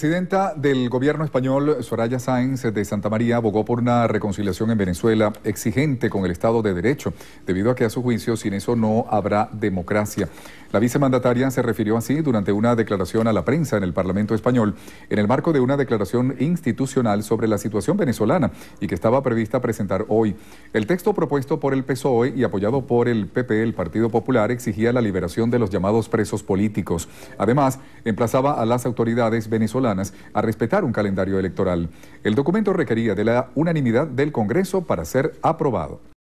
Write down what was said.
presidenta del gobierno español, Soraya Sáenz de Santa María, abogó por una reconciliación en Venezuela exigente con el Estado de Derecho, debido a que a su juicio sin eso no habrá democracia. La vicemandataria se refirió así durante una declaración a la prensa en el Parlamento español en el marco de una declaración institucional sobre la situación venezolana y que estaba prevista presentar hoy. El texto propuesto por el PSOE y apoyado por el PP, el Partido Popular, exigía la liberación de los llamados presos políticos. Además, emplazaba a las autoridades venezolanas a respetar un calendario electoral. El documento requería de la unanimidad del Congreso para ser aprobado.